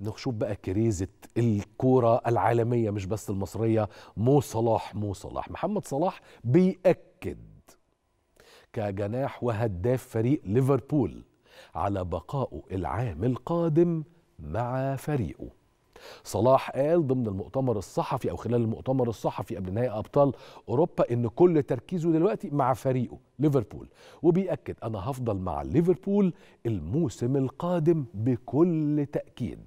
نشوف بقى كريزة الكورة العالمية مش بس المصرية مو صلاح مو صلاح محمد صلاح بيأكد كجناح وهداف فريق ليفربول على بقائه العام القادم مع فريقه صلاح قال ضمن المؤتمر الصحفي او خلال المؤتمر الصحفي قبل نهائي ابطال اوروبا ان كل تركيزه دلوقتي مع فريقه ليفربول وبيأكد انا هفضل مع ليفربول الموسم القادم بكل تأكيد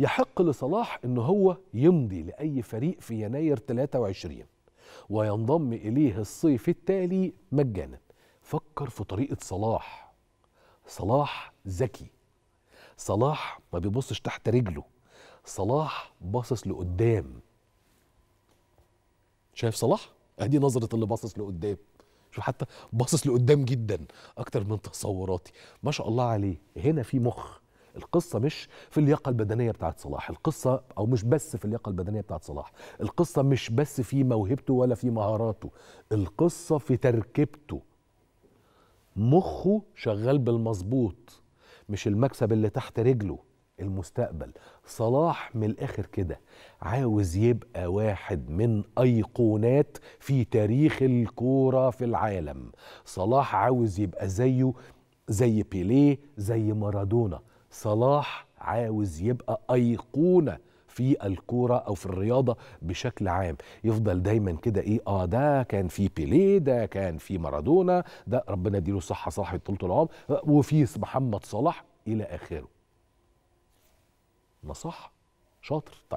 يحق لصلاح ان هو يمضي لاي فريق في يناير 23 وينضم اليه الصيف التالي مجانا فكر في طريقه صلاح صلاح ذكي صلاح ما بيبصش تحت رجله صلاح باصص لقدام شايف صلاح ادي نظره اللي باصص لقدام شوف حتى باصص لقدام جدا اكتر من تصوراتي ما شاء الله عليه هنا في مخ القصه مش في اللياقه البدنيه بتاعت صلاح القصه او مش بس في اللياقه البدنيه بتاعت صلاح القصه مش بس في موهبته ولا في مهاراته القصه في تركيبته مخه شغال بالمظبوط مش المكسب اللي تحت رجله المستقبل صلاح من الاخر كده عاوز يبقى واحد من ايقونات في تاريخ الكوره في العالم صلاح عاوز يبقى زيه زي بيليه زي مارادونا صلاح عاوز يبقى ايقونه في الكوره او في الرياضه بشكل عام يفضل دايما كده ايه اه ده كان في بيليه ده كان في مارادونا ده ربنا يديله صحه صحه طول العمر وفي محمد صلاح الى اخره ما صح شاطر طيب